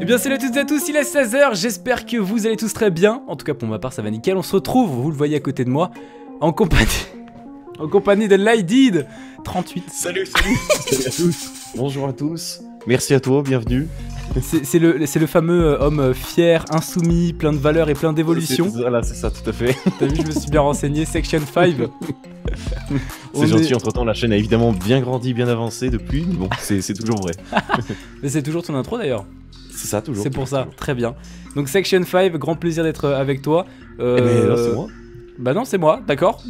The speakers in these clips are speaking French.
Eh bien salut à toutes et à tous, il est 16h, j'espère que vous allez tous très bien. En tout cas pour ma part ça va nickel, on se retrouve, vous le voyez à côté de moi, en compagnie, en compagnie de Lydid38. Salut, salut, salut à tous. Bonjour à tous. Merci à toi, bienvenue. C'est le, fameux euh, homme euh, fier, insoumis, plein de valeurs et plein d'évolution. Voilà, c'est ça, tout à fait. T'as vu, je me suis bien renseigné. Section 5. c'est gentil, entre temps, la chaîne a évidemment bien grandi, bien avancé depuis, bon, c'est toujours vrai. mais c'est toujours ton intro d'ailleurs. C'est ça, toujours. C'est pour ça, très bien. Donc, Section 5, grand plaisir d'être euh, avec toi. Euh... Eh ben, c'est moi. Bah non, c'est moi, d'accord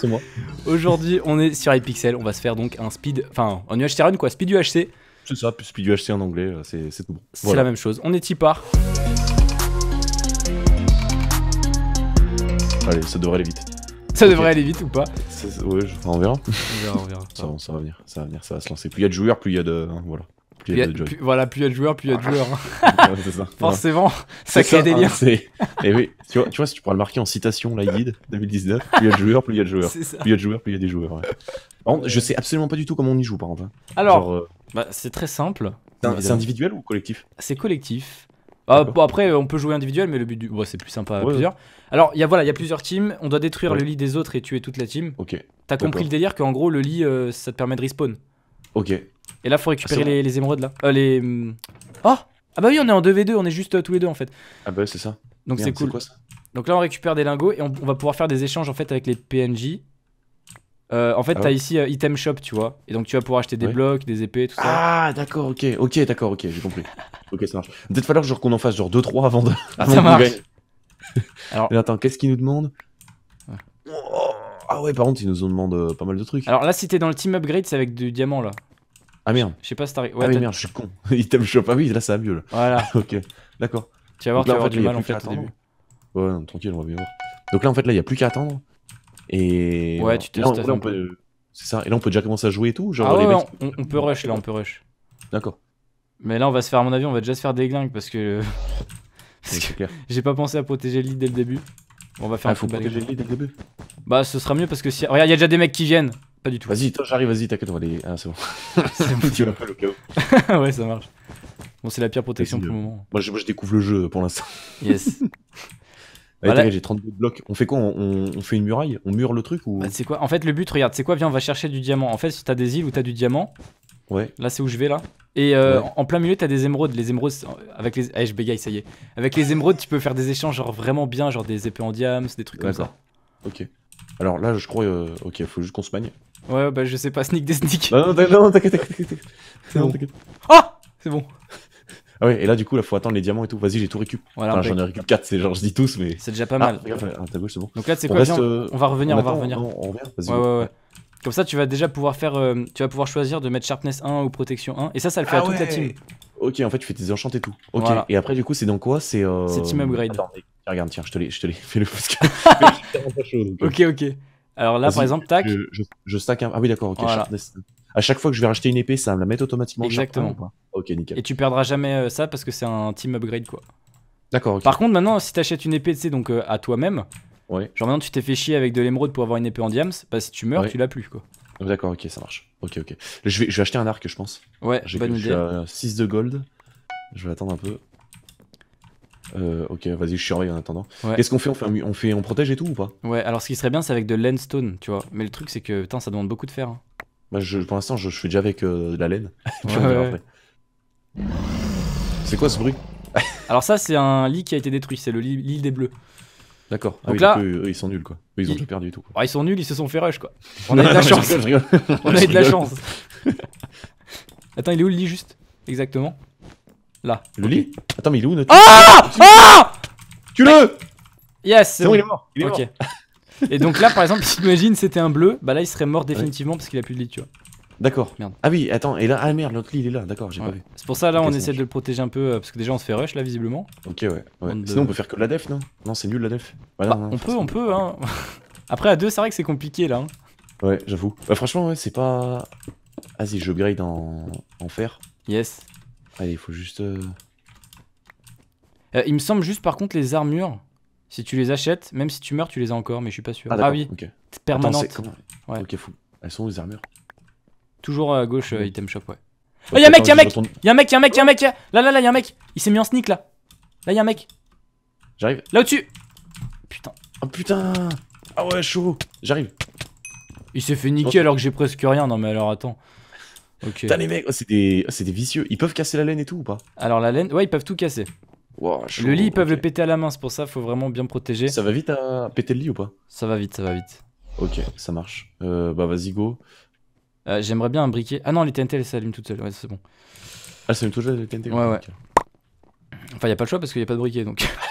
C'est moi. Aujourd'hui, on est sur iPixel, on va se faire donc un speed, enfin, un UHC run quoi, speed UHC. C'est ça, puis, puis du HC en anglais, euh, c'est tout bon. C'est la même chose. On est Tipar. Allez, ça devrait aller vite. Ça devrait aller vite ou pas ouais, on verra. On verra, on verra. ça, ça, va venir, ça va venir, ça va se lancer. Plus il y a de joueurs, plus il y a de. Hein, voilà voilà, plus il y a de joueurs, plus il y a de joueurs. Forcément, ça crée des liens. Et oui, tu vois, tu si tu pourras le marquer en citation, la guide 2019, plus il y a de joueurs, plus il y a de joueurs. Plus il y a de joueurs, plus il y a des joueurs. je sais absolument pas du tout comment on y joue, par contre. Hein. Alors, euh, bah, c'est très simple. C'est individuel ou collectif C'est collectif. Ah, bon après, on peut jouer individuel, mais le but du... c'est plus sympa à plusieurs. Alors, il voilà, y a plusieurs teams. On doit détruire le lit des autres et tuer toute la team. Ok. T'as compris le délire qu'en gros, le lit, euh, ça te permet de respawn. Ok. Et là, faut récupérer ah, les, émeraudes là. Euh, les. Oh Ah bah oui, on est en 2v2, on est juste euh, tous les deux en fait. Ah bah c'est ça. Donc c'est cool. Donc là, on récupère des lingots et on, va pouvoir faire des échanges en fait avec les PNJ. Euh, en fait, ah t'as ici euh, item shop, tu vois. Et donc tu vas pouvoir acheter des blocs, des épées, tout ça. Ah d'accord, ok, ok, d'accord, ok, j'ai compris. ok, ça marche. Peut-être falloir qu'on en fasse genre 2-3 avant de. Ah, ça marche. Mais attends, qu'est-ce qu'ils nous demandent oh, Ah ouais, par contre, ils nous ont demandé pas mal de trucs. Alors là, si t'es dans le team upgrade, c'est avec du diamant là. Ah merde. Je sais pas si t'arrives. Ouais, ah merde, je suis con. Il t'aime chaud. Ah oui, là ça va mieux. Voilà. ok, d'accord. Tu vas voir, tu vas avoir du mal en fait au début. Ouais, non, tranquille, on va bien voir. Donc là, en fait, là, il n'y a plus qu'à attendre. Et. Ouais, tu te C'est ça. Et là, on peut déjà commencer à jouer et tout. Genre, ah ouais, on, peut rush, là, on peut rush. D'accord. Mais là, on va se faire, à mon avis, on va déjà se faire des glingues parce que. J'ai pas pensé à protéger le lit dès le début. On va faire ah, un faut protéger le lit dès le début. Bah, ce sera mieux parce que si. Regarde, il y a déjà des mecs qui viennent. Pas du tout. Vas-y, toi j'arrive, vas-y, t'inquiète, on va aller Ah, c'est bon. C'est tu ouais, ça marche. Bon, c'est la pire protection pour le euh, moment. Moi je, découvre le jeu pour l'instant. Yes. Voilà. j'ai 32 blocs. On fait quoi on, fait une muraille On mure le truc ou... Bah, c'est quoi En fait, le but, regarde, c'est quoi Viens, on va chercher du diamant. En fait, si t'as des îles où t'as du diamant, ouais. là, c'est où je vais, là. Et euh, en plein milieu, t'as des émeraudes. Les émeraudes, avec les. allez eh, je bégaye, ça y est. Avec les émeraudes, tu peux faire des échanges, genre vraiment bien, genre des épées en diams, des trucs comme ça. Ok. Alors là, je crois. Euh... Ok, faut juste qu'on se magne Ouais, bah je sais pas, sneak des sneak Non, non, t'inquiète, t'inquiète. C'est bon. Ah C'est bon. Ah ouais, et là, du coup, là, faut attendre les diamants et tout. Vas-y, j'ai tout récup. Voilà, j'en ai récup 4, c'est genre, je dis tous, mais. C'est déjà pas mal. Ah, c'est bon. Donc là, c'est quoi euh, On va revenir, on, va revenir. Ouais, ouais, ouais. Comme ça, tu vas déjà pouvoir faire. Euh, tu vas pouvoir choisir de mettre sharpness 1 ou protection 1. Et ça, ça le fait ah à toute la team. Ok, en fait, tu fais tes enchantes et tout. Ok. Et après, du coup, c'est dans quoi C'est euh, Team Upgrade. regarde, tiens, je te l'ai, je Fais-le parce ok, ok. Alors là, par exemple, tac. Je, stack un. Ah oui, d'accord, ok. À chaque fois que je vais racheter une épée, ça va me la mettre automatiquement. Exactement. Ok, nickel. Et tu perdras jamais euh, ça parce que c'est un team upgrade, quoi. D'accord. ok. Par contre, maintenant, si t'achètes une épée, tu sais, donc euh, à toi-même. Ouais. Genre maintenant, tu t'es fait chier avec de l'émeraude pour avoir une épée en diams. Bah, si tu meurs, tu l'as plus, quoi. D'accord, ok, ça marche. Ok, ok. Je vais, je vais acheter un arc, je pense. Ouais, j'ai bonne idée. 6 de gold. Je vais attendre un peu. Euh, ok, vas-y, je surveille en attendant. Ouais. Qu'est-ce qu'on fait on fait, on fait on protège et tout ou pas Ouais, alors ce qui serait bien, c'est avec de stone, tu vois. Mais le truc, c'est que putain, ça demande beaucoup de fer. Hein. Bah, je, pour l'instant, je, je, fais déjà avec de euh, la laine. C'est quoi ce bruit Alors, ça, c'est un lit qui a été détruit. C'est le lit, des bleus. D'accord. Ah donc là, euh, ils sont nuls quoi. ils ont perdu et tout. Ah, ils sont nuls, ils se sont fait rush quoi. On a eu de la chance. On a eu de la chance. Attends, il est où le lit juste Exactement. Là. Le lit Attends, mais il est où notre Ah Ah Tue-le Yes C'est il est mort. et donc là, par exemple, si imagine c'était un bleu, bah là il serait mort définitivement parce qu'il a plus de lit, tu vois. D'accord, Ah oui, attends, et là, ah merde, l'autre lit il est là, d'accord, j'ai pas vu. C'est pour ça là on essaie de le protéger un peu, euh, parce que déjà on se fait rush là visiblement. Ok, ouais. Sinon on peut faire que la def, non Non, c'est nul la def. Bah, on peut, on peut, hein. Après à deux, c'est vrai que c'est compliqué là. Hein. Ouais, j'avoue. Bah, franchement, ouais, c'est pas. Vas-y, ah, je grade en... en fer. Yes. Allez, il faut juste. Euh, euh, il me semble juste par contre les armures, si tu les achètes, même si tu meurs, tu les as encore, mais je suis pas sûr. Ah, ah oui, permanente. ouais. Ok, fou. Elles sont les armures Toujours à gauche, euh, item shop, ouais. Oh, y'a un mec, y'a un mec Y'a un mec, y'a un mec, y'a un mec Là, là, là, y'a un mec Il s'est mis en sneak, là Là, y'a un mec J'arrive Là au-dessus Putain Oh putain Ah ouais, chaud J'arrive Il s'est fait niquer alors que j'ai presque rien, non mais alors attends. Ok. Putain les mecs, oh, oh, c'est des... vicieux. Ils peuvent casser la laine et tout ou pas Alors la laine, ouais, ils peuvent tout casser. le lit, ils peuvent le péter à la main, c'est pour ça, faut vraiment bien protéger. Ça va vite à hein péter le lit ou pas Ça va vite, ça va vite. Ok, ça marche. Euh, bah vas-y, go. Euh, j'aimerais bien un briquet. Ah non, les TNT elles s'allument toutes seules, ouais, c'est bon. Ah, s'allument toutes seules les TNT Ouais, ouais. Enfin, il a pas le choix parce qu'il n'y a pas de briquet donc.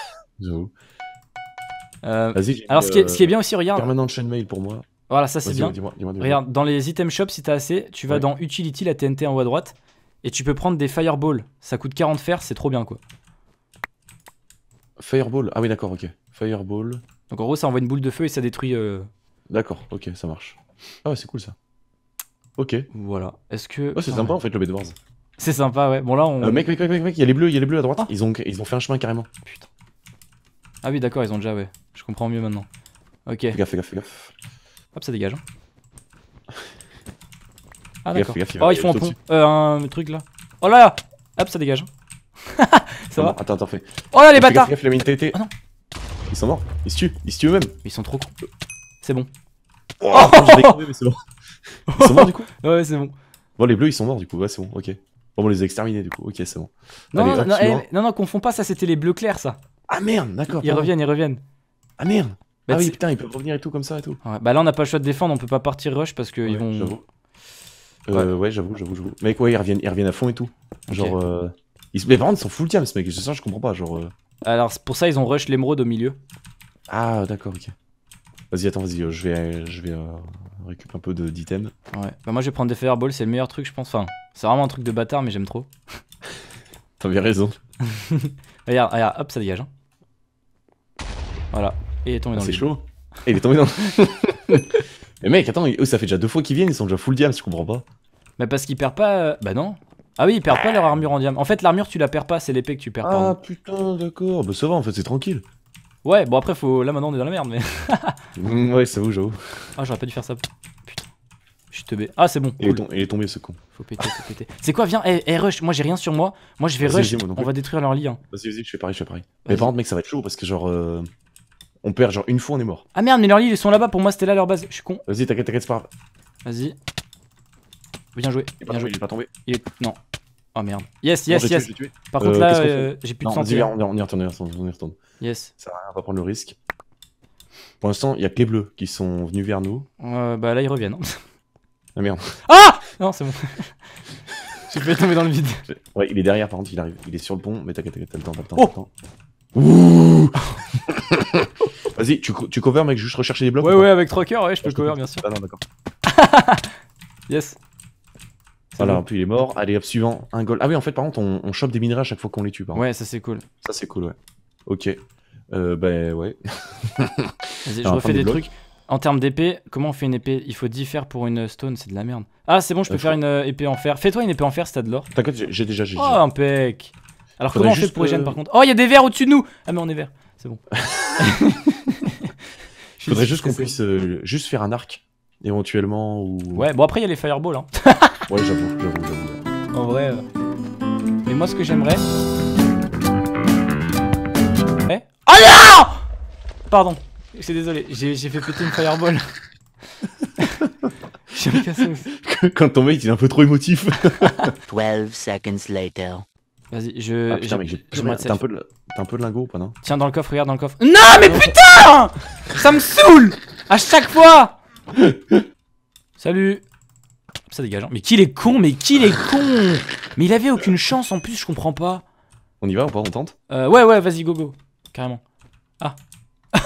Euh, vas-y alors, euh, ce qui, est, bien aussi, regarde. Permanent chain mail pour moi. Voilà, ça c'est bien. Regarde, dans les item shops, si t'as assez, tu vas dans Utility, la TNT en haut à droite, et tu peux prendre des Fireball. Ça coûte 40 fer, c'est trop bien quoi. Fireball Ah oui, d'accord, ok. Fireball. Donc en gros, ça envoie une boule de feu et ça détruit. D'accord, ok, ça marche. Ah ouais, c'est cool ça. Ok. Voilà. Est-ce que. Oh, c'est sympa en fait le Bedwars C'est sympa, ouais. Bon, là, on. Euh, mec, mec, mec, mec, mec, il y a les bleus, il y a les bleus à droite. Ah. Ils, ont, ils fait un chemin carrément. Putain. Ah oui, d'accord, ils ont déjà, ouais. Je comprends mieux maintenant. Ok. Fais gaffe, fais gaffe, fais gaffe. Hop, ça dégage. Hein. Ah, d'accord. Oh, ils font un pont. Euh, un truc là. Oh là là Hop, ça dégage. Hein. ça va Attends, attends, fais. Oh là, les fais bâtards gaffe, Oh non. Ils sont morts. Ils se tuent. Ils se tuent eux-mêmes. Ils sont trop C'est bon. Oh, je oh. mais c'est bon. Ils sont morts du coup Ouais, c'est bon. Bon, les bleus ils sont morts du coup, ouais, c'est bon, ok. Bon, on les a exterminés du coup, ok, c'est bon. Non, eh, non, non, pas, ça c'était les bleus clairs ça. Ah merde, d'accord. Ils reviennent, ils reviennent. Ah merde bah, ah oui, putain, ils peuvent revenir et tout comme ça et tout. bah là, on n'a pas le choix de défendre, on peut pas partir rush parce qu'ils vont. Euh, ouais, j'avoue, j'avoue, j'avoue. Mec, ouais, ils reviennent, ils reviennent à fond et tout. Genre. Euh... Ils... Mais par ils sont full diam, ce mec, je, je comprends pas. Genre. Euh... Alors, pour ça, ils ont rush l'émeraude au milieu. Ah, d'accord, ok. Vas-y, attends, vas-y, euh, je vais, je vais euh, récupérer un peu d'items. Ouais. Bah moi je vais prendre des fireballs, c'est le meilleur truc je pense. Enfin, c'est vraiment un truc de bâtard mais j'aime trop. T'avais raison. regarde, regarde, hop, ça dégage. Hein. Voilà. Et il est tombé dans ah, le. C'est chaud. il est tombé dans. mais mec, attends, eux, ça fait déjà deux fois qu'ils viennent, ils sont déjà full diam, je comprends pas. Bah parce qu'ils perdent pas. Euh, bah non. Ah oui, ils perdent pas leur armure en diam. En fait, l'armure, tu la perds pas, c'est l'épée que tu perds pas. Ah putain, d'accord. Bah ça va, en fait, c'est tranquille. Ouais, bon après, faut... là maintenant on est dans la merde, mais. Mm, ouais, ça vous, j'avoue. Ah, j'aurais pas dû faire ça. Putain. Je suis teubé. Ah, c'est bon. Il, est tombé, ce con. Faut péter, faut péter. C'est quoi, viens, hey, eh, eh, rush. Moi j'ai rien sur moi. Moi je vais rush. on va détruire leur lit. Hein. Vas-y, vas-y, je fais pareil, je fais pareil. Mais par contre, mec, ça va être chaud parce que genre. Euh, on perd, genre une fois on est mort. Ah merde, mais leur lit ils sont là-bas. Pour moi, c'était là leur base. Je suis con. Vas-y, t'inquiète, t'inquiète, c'est pas grave. Vas-y. Bien joué. il est pas tombé. Il est... Non, Oh merde. Yes, yes, yes. Par euh, contre, là, euh, j'ai plus de santé. On, on y retourne, on y retourne. Yes. Ça va, on va prendre le risque. Pour l'instant, il y a que les bleus qui sont venus vers nous. Euh, bah là, ils reviennent. Ah merde. Ah Non, c'est bon. J'ai fait tomber dans le vide. Ouais, il est derrière, par contre, il arrive. Il est sur le pont, mais t'inquiète, t'as le temps, t'as le temps. Oh Vas-y, tu, tu cover, mec, juste rechercher des blocs. Ouais, ouais, avec Trocker, ouais, je peux le ah, cover, bien sûr. Ah non, d'accord. yes. Voilà, puis il est mort. Allez, hop, suivant, un goal. Ah oui, en fait, par contre, on, chope des minerais à chaque fois qu'on les tue. Par ouais, ça c'est cool. Ça c'est cool, ouais. Ok. Euh, ben bah, ouais. Vas-y, je refais des, trucs. En termes d'épée, comment on fait une épée Il faut 10 fer pour une stone, c'est de la merde. Ah, c'est bon, je peux euh, faire une euh, épée en fer. Fais-toi une épée en fer si t'as de l'or. T'inquiète, j'ai déjà. Oh, impec Alors, comment on fait pour les par euh, contre Oh, il y a des vers au-dessus de nous Ah, mais on est vert, c'est bon. Faudrait juste qu'on puisse juste faire un arc, éventuellement. Ou... Ouais, bon, après, il y a les fireballs. Hein. Ouais, j'avoue, j'avoue, j'avoue. En vrai. Euh, mais moi, ce que j'aimerais. Eh Oh non Pardon, c'est désolé, j'ai fait péter une fireball. j'ai cassé Quand ton mec il est un peu trop émotif. 12 seconds later. Vas-y, je. Ah, T'as un, peu de... un lingot ou pas, non Tiens, dans le coffre, regarde dans le coffre. Non, mais putain Ça me saoule À chaque fois Salut ça dégage, Mais qu'il est con, mais qu'il est con Mais il avait aucune chance en plus, je comprends pas. On y va ou pas, on tente euh, Ouais, ouais, vas-y, go, go. Carrément. Ah.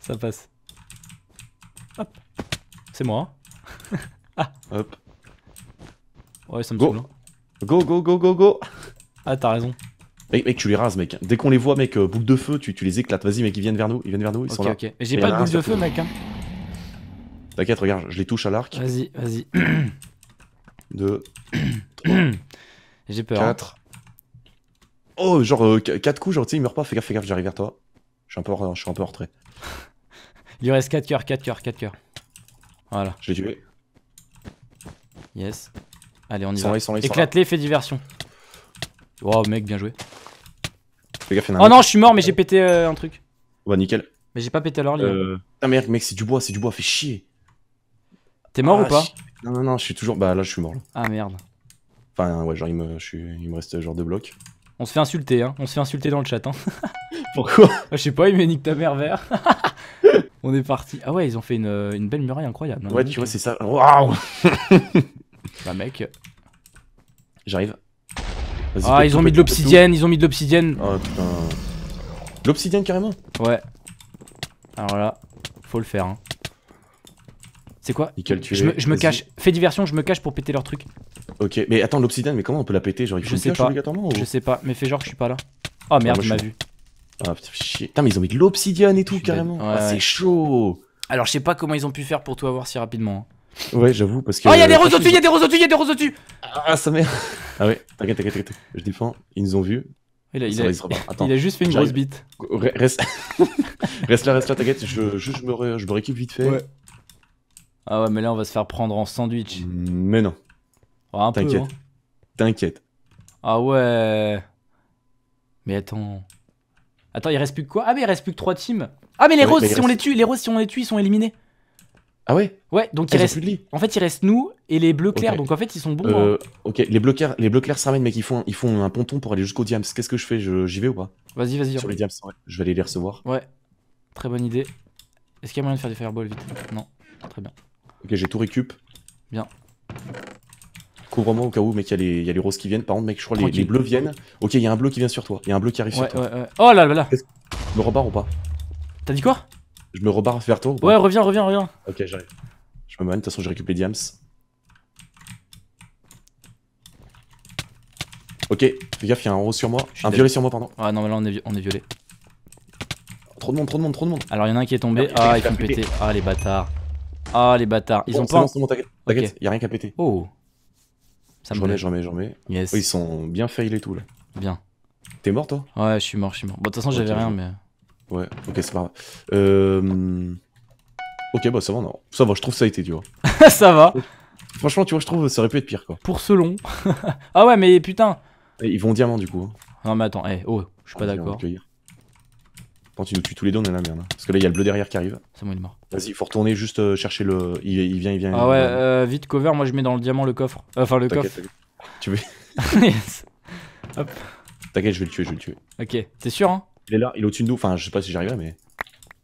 ça passe. Hop. C'est moi. Hein. ah. Hop. Ouais, ça me saoule hein. Go, go, go, go, go. Ah, t'as raison. Mec, tu les rases, mec. Dès qu'on les voit, mec, euh, boule de feu, tu, tu les éclates. Vas-y, mec, ils viennent vers nous. Ils viennent vers nous, ils sont là. Ok, ok. J'ai pas de boule de feu, mec. Hein. T'inquiète, regarde, je les touche à l'arc. Vas-y, vas-y. 2, J'ai peur. 4. Hein. Oh, genre euh, quatre coups, genre tu sais, il meurt pas, fais gaffe, fais gaffe, j'arrive vers toi. Je suis un peu, je un peu en retrait. il lui reste 4 coeurs, 4 coeurs, 4 coeurs. Voilà. Je l'ai tué. Yes. Allez, on y va. Éclate-les, fais diversion. Wow, mec, bien joué. Fais gaffe, il oh non, je suis mort, mais j'ai pété euh, un truc. Bah, nickel. Mais j'ai pas pété alors les... Hein. Euh... mec, c'est du bois, c'est du bois, fais chier. T'es mort ah, ou pas Non, non, non, je suis toujours. Bah là, je suis mort. Là. Ah merde. Enfin, ouais, genre, il me, je il me reste genre deux blocs. On se fait insulter, hein. On se fait insulter dans le chat, hein. Pourquoi ah, Je sais pas, il m'a nique ta mère vert. On est parti. Ah ouais, ils ont fait une, euh, une belle muraille incroyable. Hein, ouais, tu vois, c'est ça. Waouh Bah, mec. J'arrive. Ah, ils ont, mis de l'obsidienne, ils ont mis de l'obsidienne. Oh putain. L'obsidienne carrément Ouais. Alors là, faut le faire. Hein. C'est quoi Je, me, cache. Fais diversion, je me cache pour péter leur truc. Ok, mais attends, l'obsidienne, mais comment on peut la péter Genre, il faut je sais pas. Je sais pas, mais fais genre, que je suis pas là. Oh merde, ah, il m'a vu. Ah putain, chier. Putain, mais ils ont mis de l'obsidienne et tout, carrément. ah, c'est chaud. Alors, je sais pas comment ils ont pu faire pour tout avoir si rapidement. Hein. Ouais, j'avoue, parce que. Oh, y'a des euh, roses au-dessus, y'a des roses au-dessus, y'a des roses au-dessus Ah, sa mère Ah ouais, t'inquiète, t'inquiète, t'inquiète. Je défends, ils nous ont vu. Il a, juste fait une grosse bite. Reste... là, reste là, t'inquiète, je, je, je, me, je vite fait. Ah ouais, mais là, on va se faire prendre en sandwich. Mais non. Ah, T'inquiète. Hein. T'inquiète. Ah ouais. Mais attends. Attends, il reste plus que quoi Ah, mais il reste plus que 3 teams. Ah, mais les roses, si on les tue, les roses, si on les tue, ils sont éliminés. Ah ouais Ouais, donc ah, il reste. En fait, il reste nous et les bleus clairs. Donc en fait, ils sont bons. Hein. Euh, ok, les bleus clairs, les bleus clairs mec. Ils font, un, ils font un ponton pour aller jusqu'au diams. Qu'est-ce que je fais J'y vais ou pas Vas-y, vas-y. Sur les diams, je vais aller les recevoir. Ouais, très bonne idée. Est-ce qu'il y a moyen de faire des fireball vite Non, très bien. Ok, j'ai tout récup. Bien. Couvre-moi au cas où, mec, y'a y, y, a les roses qui viennent. Par contre, mec, je crois les, bleus viennent. Ok, il y a un bleu qui vient sur toi. Il y a un bleu qui arrive sur toi. Ouais, ouais. Oh là là là Je me rebarre ou pas T'as dit quoi Je me rebarre vers toi ou pas Ouais, reviens, reviens, reviens. Ok, j'arrive. Je me mène de toute façon, je récupère les diams. Ok, fais gaffe, il y a un rose sur moi. un violet sur moi, pardon. Ouais non, mais là, on est, violet. Trop de monde, trop de monde, trop de monde. Alors, il y en a un qui est tombé. ah, ils font péter. Ah, les bâtards. Ah, les bâtards. Ils ont pas. Bon, t'inquiète, okay. y a rien qu'à péter. Oh. Ça j'en mets, j'en mets, j'en mets. Yes. Oh, ils sont bien fail et tout là. Bien. T'es mort toi Ouais, je suis mort, je suis mort. Bon, de toute façon, j'avais rien, mais. Euh. Ouais, ok, c'est pas grave. Euh. Ok, bah ça va, non. Ça va, je trouve ça a été, tu vois. ça va. Franchement, tu vois, je trouve ça aurait pu être pire, quoi. Pour ce long. ah ouais, mais putain. ils vont diamant, du coup. Hein. Non, mais attends, eh, oh, je suis pas ah, d'accord. Quand il nous tue tous les deux, on est la merde. Hein. Parce que là, il y a le bleu derrière qui arrive. C'est moi, il mort. Vas-y, faut retourner juste euh, chercher le. Il, il, vient, il vient. Ah ouais, euh, vite cover, moi je mets dans le diamant le coffre. Euh, enfin, le coffre. Tu veux. yes. Hop. T'inquiète, je vais le tuer, je vais le tuer. Ok, t'es sûr, hein Il est là, il est au-dessus de nous. Enfin, je sais pas si j'y arriverai, mais.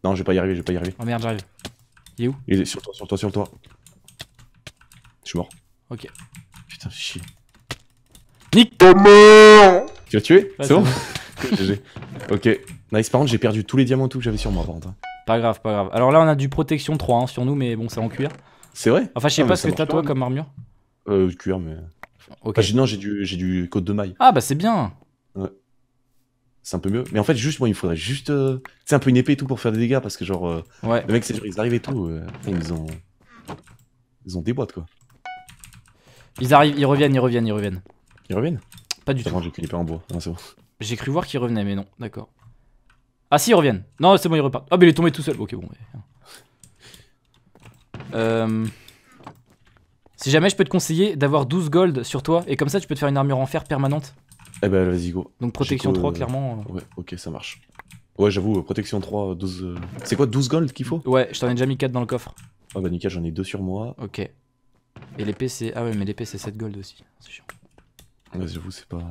Non, je vais pas y arriver, je vais pas y arriver. Oh merde, j'arrive. Il est où Il est sur toi, sur toi, sur toi. Je suis mort. Ok. Putain, chier. Nick ta Tu l'as tué C'est bon Ok. Nice, par contre, j'ai perdu tous les diamants tout que j'avais sur moi, par contre. Hein. Pas grave, pas grave. Alors là, on a du protection 3 hein, sur nous, mais bon, c'est en cuir. C'est vrai Enfin, je sais ah, pas ce que t'as toi comme armure. Euh, cuir, mais. Ok. non, j'ai du, du côte de maille. Ah, bah c'est bien Ouais. C'est un peu mieux. Mais en fait, juste moi, il faudrait juste. C'est euh, un peu une épée et tout pour faire des dégâts parce que, genre. Euh, ouais. Les mecs, c'est ils arrivent et tout. Euh, ils ont. Ils ont des boîtes, quoi. Ils arrivent, ils reviennent, ils reviennent, ils reviennent. Ils reviennent Pas du tout. Non, j'ai qu'une épée en bois. Non, c'est bon. J'ai cru voir qu'il revenait, mais non, d'accord. Ah si, ils reviennent. Non, c'est bon, ils repartent. Ah, mais il est tombé tout seul. Ok, bon. Euh, si jamais je peux te conseiller d'avoir 12 gold sur toi, et comme ça tu peux te faire une armure en fer permanente. Eh ben vas-y go. Donc protection 3 clairement. Euh. Ouais, ok, ça marche. Ouais, j'avoue, euh, protection 3, 12... C'est quoi, 12 gold qu'il faut Ouais, je t'en ai déjà mis 4 dans le coffre. Ah oh, bah nickel, j'en ai 2 sur moi. Ok. Et l'épée c'est... Ah ouais, mais l'épée c'est 7 gold aussi, c'est chiant. Ouais, j'avoue, c'est pas...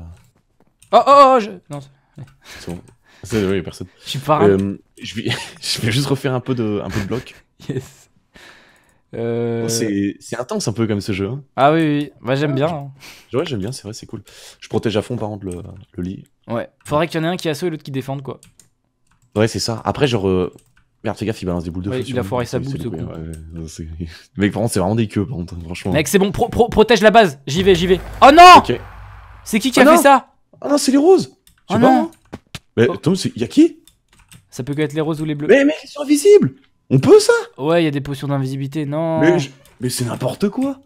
Oh, oh, oh je... Non, c'est bon. Oui, personne. Je suis pas. Euh, je, vais... juste refaire un peu de, un peu de bloc. yes. Euh, oh, c'est intense un peu comme ce jeu. Hein. Ah oui, oui. Bah, j'aime ah. bien. Hein. Ouais, j'aime bien, c'est vrai, c'est cool. Je protège à fond par contre le, le lit. Ouais. Faudrait qu'il y en ait un qui assaut et l'autre qui défende quoi. Ouais, c'est ça. Après, genre. Merde, fais gaffe, il balance des boules de ouais, feu. Il a foiré sa boule, ce coup. Mec, par contre, c'est vraiment des queues, par contre, hein, franchement. Mec, c'est bon, protège la base. J'y vais, j'y vais. Oh non C'est qui qui oh a fait ça ah non, c'est les roses Je ah Mais oh. attends, il y a qui Ça peut être les roses ou les bleus. Mais mais, ils sont invisibles On peut ça Ouais, il y a des potions d'invisibilité, non Mais, c'est n'importe quoi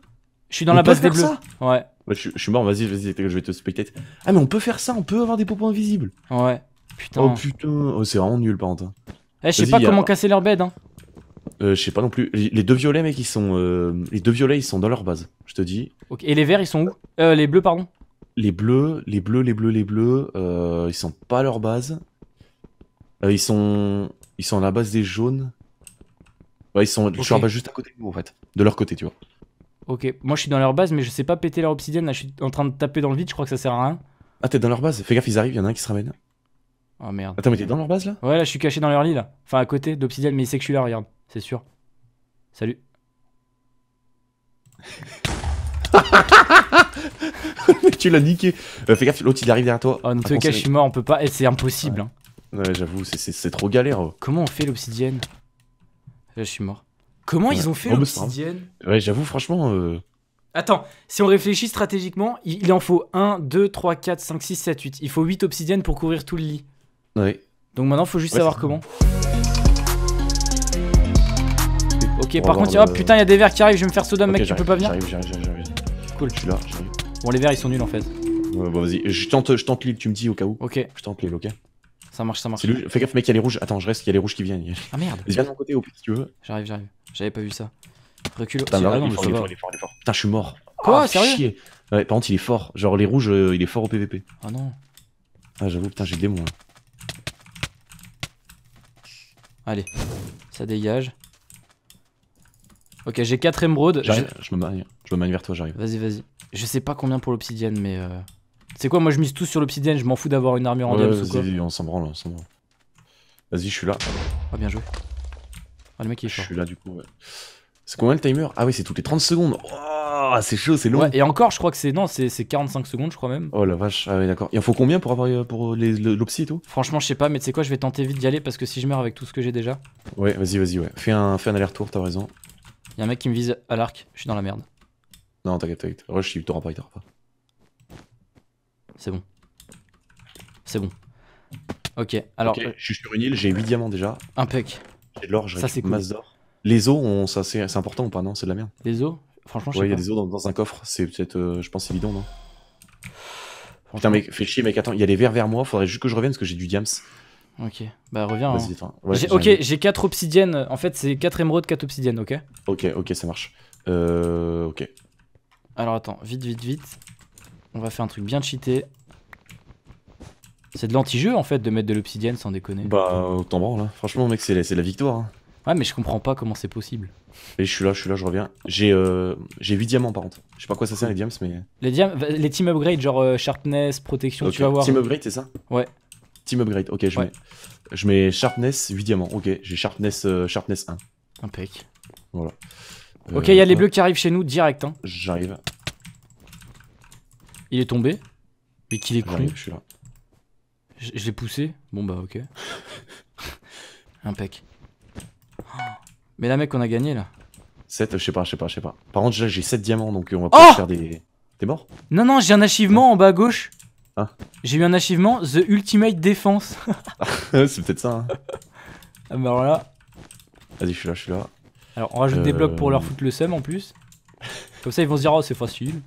Je suis dans la base des bleus. Ça ouais. je, suis mort, vas-y, vas-y, je vais te spectate. Ah, mais on peut faire ça, on peut avoir des popos invisibles. Ouais. Putain. Oh putain, oh, c'est vraiment nul, par contre. Hein. Eh, je sais pas comment casser leur bed, hein. Euh, je sais pas non plus. Les deux violets, mec, ils sont. Euh, les deux violets, ils sont dans leur base, je te dis. Ok. Et les verts, ils sont où euh, Les bleus, pardon les bleus, les bleus, les bleus, les bleus, euh, ils sont pas à leur base. Euh, ils sont ils sont à la base des jaunes. Ouais, ils sont juste à côté de nous en fait, de leur côté, tu vois. OK, moi je suis dans leur base mais je sais pas péter leur obsidienne, là je suis en train de taper dans le vide, je crois que ça sert à rien. Ah, t'es dans leur base, fais gaffe, ils arrivent, il y en a un qui se ramène. Oh merde. Attends, mais t'es dans leur base là Ouais, là je suis caché dans leur lit là. Enfin à côté d'obsidienne, mais il sait que je suis là, regarde, c'est sûr. Salut. Mais tu l'as niqué. Euh, fais gaffe, l'autre il arrive derrière toi. Oh, ne te cache, mort on peut pas. Eh, c'est impossible. Hein. Ouais, j'avoue, c'est trop galère. Hein. Comment on fait l'obsidienne eh, je suis mort. Comment ils ont fait oh, l'obsidienne Ouais, j'avoue, franchement. Euh. Attends, si on réfléchit stratégiquement, il en faut 1, 2, 3, 4, 5, 6, 7, 8. Il faut 8 obsidiennes pour couvrir tout le lit. Ouais. Donc maintenant, il faut juste savoir comment. Ok, par contre, oh putain, il y a des verres qui arrivent, je vais me faire sodom mec, tu peux pas venir J'arrive, j'arrive, j'arrive. Bon, les verts ils sont nuls en fait. Ouais, bon, bah, vas-y, je tente, je tente l'île, tu me dis au cas où. Ok. Je tente l'île, ok Ça marche, ça marche. Fais gaffe, mec, il y a les rouges. Attends, je reste, il y a les rouges qui viennent. Ah merde Viens de mon côté, au pire, si tu veux. J'arrive, j'arrive. J'avais pas vu ça. Recule. Putain, il est fort, il est fort. Putain, je suis mort. Quoi, ah, sérieux chier. Ouais, par contre, il est fort. Genre, les rouges, euh, il est fort au PVP. Ah non. Ah, j'avoue, putain, j'ai des démon. Allez, ça dégage. Ok, j'ai 4 émeraudes. Je... me manie, je me vers toi, j'arrive. Vas-y, vas-y. Je sais pas combien pour l'obsidienne, mais. Euh... C'est quoi, moi je mise tout sur l'obsidienne, je m'en fous d'avoir une armure en diamant Vas-y, on s'en branle, on s'en branle. Vas-y, je suis là. Ah, bien joué. Ah, le mec il est chaud Je suis là du coup, ouais. C'est combien le timer Ah, oui, c'est toutes les 30 secondes. Oh, c'est chaud, c'est long. et encore, je crois que c'est. Non, c'est 45 secondes, je crois même. Oh la vache, ah, oui d'accord. Il en faut combien pour avoir euh, pour euh, et tout Franchement, je sais pas, mais tu sais quoi, je vais tenter vite d'y aller parce que si je meurs avec tout ce que j'ai déjà. Ouais, vas-y, vas-y, ouais. fais un aller-retour, t'as raison. Y'a un mec qui me vise à l'arc, je suis dans la merde. Non, t'inquiète, t'inquiète. Rush, il t'aura pas, il t'aura pas. C'est bon. C'est bon. Ok, alors. Ok, euh, je suis sur une île, j'ai 8 diamants déjà. Un pec. J'ai de l'or, j'ai une masse d'or. Les os, c'est important ou pas Non, c'est de la merde. Les os Franchement, je Ouais, il y a des os dans, un coffre, c'est peut-être. Euh, je pense c'est bidon, non Putain, mec, fais chier, mec, attends, il y a les verres vers moi, faudrait juste que je revienne parce que j'ai du diams. Ok, bah reviens. Hein. ok, j'ai 4 obsidiennes. En fait, c'est 4 émeraudes, 4 obsidiennes, ok Ok, ok, ça marche. Euh, ok. Alors attends, vite, vite, vite. On va faire un truc bien cheaté. C'est de l'anti-jeu en fait de mettre de l'obsidienne sans déconner. Bah, autant bon là. Franchement, mec, c'est la, victoire. Hein. Ouais, mais je comprends pas comment c'est possible. Et je suis là, je suis là, je reviens. J'ai euh, 8 diamants par contre. Je sais pas quoi ça sert les diamants, mais. Les, diam les team upgrade, genre euh, sharpness, protection, tu vas voir. Team upgrade, c'est ça Ouais. Team upgrade, ok, je, mets, je mets sharpness, 8 diamants, ok, j'ai sharpness, euh, sharpness 1. Impec. Voilà. ok, il y a euh, les bleus qui arrivent chez nous direct. Hein. J'arrive. Il est tombé. Mais qu'il est cru. Je suis là. Je, l'ai poussé. Bon bah ok. Impec. Mais là mec, on a gagné là. 7, euh, je sais pas, je sais pas, je sais pas. Par contre, j'ai 7 diamants donc on va oh pouvoir faire des. T'es mort Non, non, j'ai un achievement en bas à gauche. Ah. J'ai eu un achievement The Ultimate défense ah, c'est peut-être ça. Hein. ah bah voilà Vas-y, je suis là, je suis là. Alors on rajoute des blocs pour leur euh. foutre le seum en plus. Comme ça ils vont se dire oh c'est facile.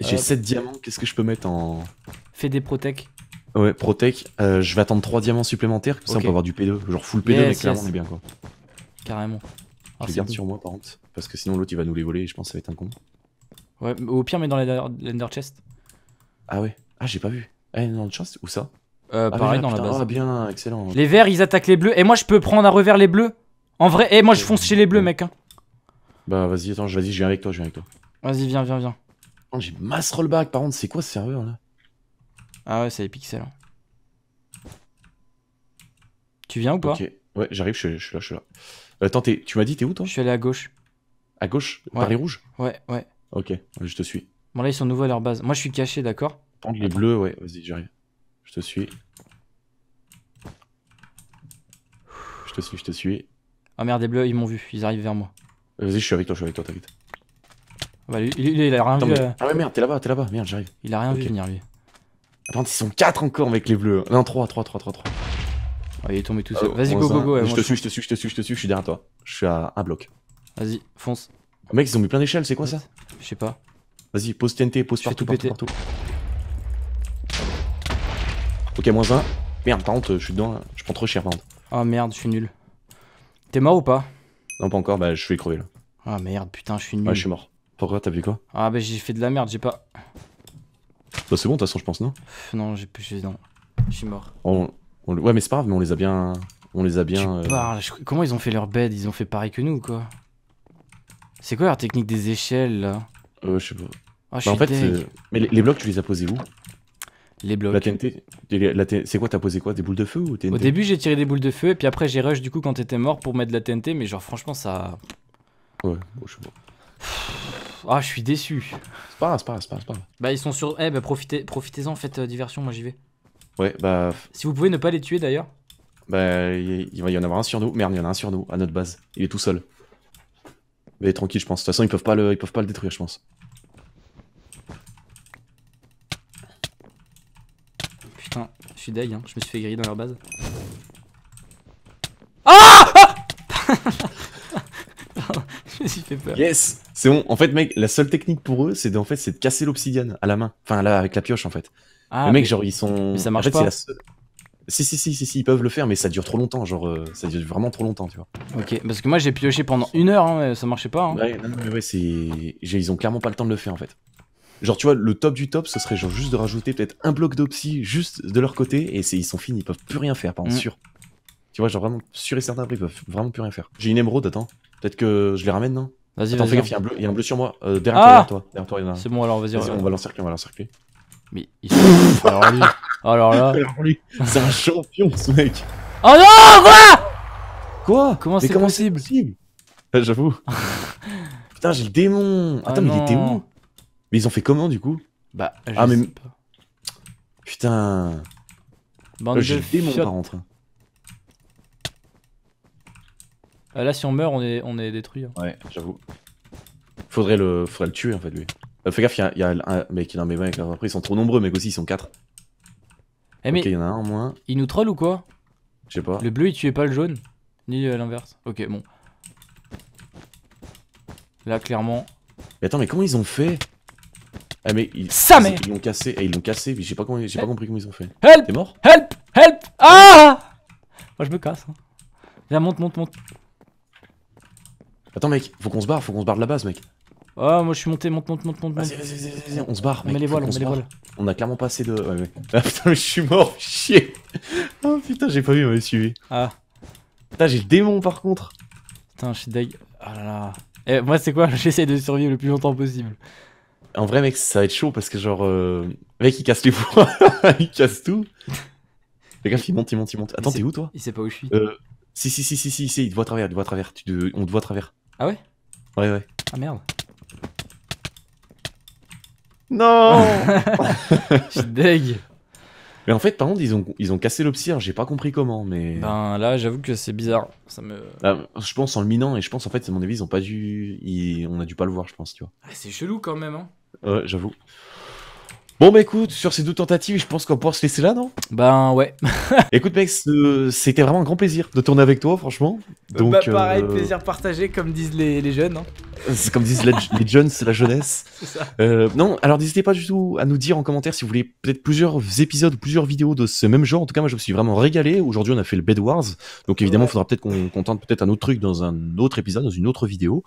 J'ai 7 euh. diamants, qu'est-ce que je peux mettre en. Fais des protec. Ouais, protec. Euh, je vais attendre 3 diamants supplémentaires, comme ça on peut avoir du P2. Genre full P2, mais on est bien quoi. Carrément. je ah, garde sur moi par contre, parce que sinon l'autre il va nous les voler et je pense que ça va être un con. Ouais, au pire, mais dans l'Ender Chest. Ah ouais ah, j'ai pas vu. eh non, de chance, où ça euh, ah, Pareil, dans la base. Ah, bien, excellent. Les verts, ils attaquent les bleus. Et moi, je peux prendre à revers les bleus. En vrai, eh moi, je fonce chez les bleus, mec. Hein. Bah, vas-y, attends, vas-y, je viens avec toi, je viens avec toi. Vas-y, viens, viens, viens. Oh, j'ai mass rollback, par contre, c'est quoi ce serveur là Ah ouais, c'est les pixels. Hein. Tu viens ou pas Ok, ouais, j'arrive, je, suis là, je suis là. attends, tu m'as dit, t'es où toi Je suis allé à gauche. À gauche Par Paris Rouge Ouais, ouais. Ok, je te suis. Bon, là, ils sont nouveaux à leur base. Moi, je suis caché, d'accord Prendre les bleus, ouais, vas-y, j'arrive. Je te suis. Je te suis, je te suis. Ah merde, les bleus, ils m'ont vu, ils arrivent vers moi. Vas-y, je suis avec toi, je suis avec toi, t'inquiète. Ah, bah, lui, il a rien vu. Euh. Ah ouais, merde, t'es là-bas, t'es là-bas, merde, j'arrive. Il a rien vu venir, lui. Attends, ils sont 4 encore avec les bleus. Non, 3, 3, 3, 3, 3. Ah, il est tombé tout euh, seul. Vas-y, go, go, go. je, te suis, je te suis, je te suis, je te suis, je suis derrière toi. Je suis à un bloc. Vas-y, fonce. Mec, ils ont mis plein d'échelles, c'est quoi ça Je sais pas. Vas-y, pose TNT, pose je partout, partout, partout. Ok, moins un. Merde, par contre, je suis dedans, je prends trop cher, par contre. Ah oh, merde, je suis nul. T'es mort ou pas Non, pas encore, bah je suis crevé là. Ah merde, putain, je suis nul. Ouais, je suis mort. Pourquoi t'as vu quoi Ah bah j'ai fait de la merde, j'ai pas. Bah c'est bon, de toute façon, je pense, non Non, j'ai plus. dedans. Je suis mort. Ouais, mais c'est pas grave, mais on les a bien. On les a bien. Euh, comment ils ont fait leur bed Ils ont fait pareil que nous quoi C'est quoi leur technique des échelles là euh, je sais pas. Ah, bah, en fait, euh, mais les, les blocs, tu les as posés où les blocs. La TNT, c'est quoi T'as posé quoi Des boules de feu ou Au début, j'ai tiré des boules de feu et puis après, j'ai rush du coup quand t'étais mort pour mettre de la TNT, mais genre, franchement, ça. Ouais, je sais Ah, je suis déçu. C'est pas grave, c'est pas grave, c'est pas, Bah, ils sont sur. Eh, bah, profitez, profitez-en, faites euh, diversion, moi j'y vais. Ouais, bah. Si vous pouvez ne pas les tuer d'ailleurs. Bah, il va y en avoir un sur nous. Merde, il y en a un sur nous, à notre base. Il est tout seul. Mais tranquille, je pense. De toute façon, ils peuvent pas le, ils peuvent pas le détruire, je pense. Hein. je me suis fait griller dans leur base. Ah, ah, ah, ah je me suis fait peur. Yes C'est bon, en fait mec, la seule technique pour eux, c'est de, en fait, de casser l'obsidienne à la main. Enfin là, avec la pioche en fait. le mec, genre ils sont... ça marche pas. Si, si, si, si, si, ils peuvent le faire, mais ça dure trop longtemps, genre, euh, ça dure vraiment trop longtemps, tu vois. Ok, parce que moi j'ai pioché pendant une heure, hein, ça marchait pas. Hein. Ouais, non, mais ouais, c'est. Ils ont clairement pas le temps de le faire en fait. Genre, tu vois, le top du top, ce serait genre juste de rajouter peut-être un bloc d'opsie juste de leur côté et ils sont finis, ils peuvent plus rien faire, par contre, mm. sûr. Tu vois, genre vraiment sûr et certain, ils peuvent vraiment plus rien faire. J'ai une émeraude, attends. Peut-être que je les ramène, non Vas-y, fais gaffe, il y, a un bleu, il y a un bleu sur moi. Euh, ah derrière, toi, derrière toi, il y en a un. C'est bon, alors vas-y. vas on va l'encercler, on va l'encercler. Mais il- alors lui. Alors là. c'est un champion, ce mec. Oh non, quoi Quoi Comment c'est possible euh, J'avoue. Putain, j'ai le démon. Ah attends, mais il était où mais ils ont fait comment du coup Bah, ah, je ah, mais... pas. Putain. Bande euh, J'ai par hein. euh, là, si on meurt, on est, on est détruit. Hein. Ouais, j'avoue. Faudrait le, faudrait le tuer en fait lui. Euh, fais gaffe, il y un mec, il en a un mec, après ils sont trop nombreux, mec aussi, ils sont 4. Eh, mais Ok, il y en a un en moins, il nous troll ou quoi je sais pas. Le bleu il tuait pas le jaune, ni l'inverse. Ok, bon. Là, clairement. Mais attends, mais comment ils ont fait ah mais ils, Sa ils l'ont cassé, et eh, ils l'ont cassé, j'ai pas, comment, j'ai pas compris comment ils ont fait. Help T'es mort Help Help Ah Moi je me casse. Hein. Viens monte monte monte. Attends mec, faut qu'on se barre, faut qu'on se barre de la base mec. Oh moi je suis monté, monte monte monte monte. Vas-y vas-y vas-y, vas on se barre. On met les voiles, on, met les voiles. On a clairement pas assez de. Ouais, ouais. Ah putain mais je suis mort, chier. Oh putain j'ai pas vu, il m'avait suivi. Ah. Putain j'ai le démon par contre. Putain je suis deg. oh là là. Eh, moi c'est quoi J'essaie de survivre le plus longtemps possible en vrai, mec, ça va être chaud parce que, genre, euh, mec, il casse les points, il casse tout. Fais il monte, il monte, il monte. Attends, t'es où toi Il sait pas où je suis. Euh... Si, si, si, si, si, il te voit travers, il te voit travers. On te voit travers. Ah ouais Ouais, ouais. Ah merde. Non Je suis Mais en fait, par contre, ils ont, ils ont cassé l'obsidien, j'ai pas compris comment, mais. Ben là, j'avoue que c'est bizarre. Ça me. Ah, je pense en le minant, et je pense en fait, c'est mon avis, ils ont pas dû. On a dû pas le voir, je pense, tu vois. Ah, c'est chelou quand même, hein. Ouais, j'avoue. Bon bah écoute, sur ces deux tentatives, je pense qu'on pourra se laisser là, non Ben ouais. écoute mec, c'était vraiment un grand plaisir de tourner avec toi, franchement. Euh, bah, donc, bah pareil, euh, plaisir partagé, comme disent les, jeunes. Hein. Comme disent les jeunes, c'est la jeunesse. Euh, non, alors n'hésitez pas du tout à nous dire en commentaire si vous voulez peut-être plusieurs épisodes ou plusieurs vidéos de ce même genre. En tout cas, moi je me suis vraiment régalé. Aujourd'hui, on a fait le Bed Wars, donc évidemment, il faudra peut-être qu'on tente peut-être un autre truc dans un autre épisode, dans une autre vidéo.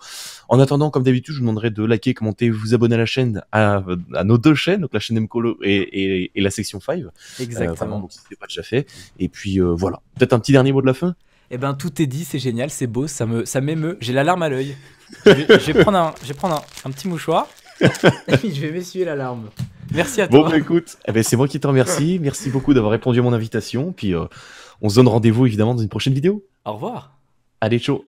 En attendant, comme d'habitude, je vous demanderai de liker, commenter, vous abonner à la chaîne, à, à nos deux chaînes, donc la chaîne et, la section 5. Euh, Exactement. donc, pas déjà fait. Et puis euh, voilà. Peut-être un petit dernier mot de la fin eh ben tout est dit, c'est génial, c'est beau, ça me, ça m'émeut, j'ai l'alarme à l'œil. Je, vais prendre un, petit mouchoir je vais m'essuyer l'alarme. Merci à toi. Bon, bah, écoute, eh ben, c'est moi qui te remercie. Merci beaucoup d'avoir répondu à mon invitation. Puis euh, on se donne rendez-vous évidemment dans une prochaine vidéo. Au revoir. Allez, ciao.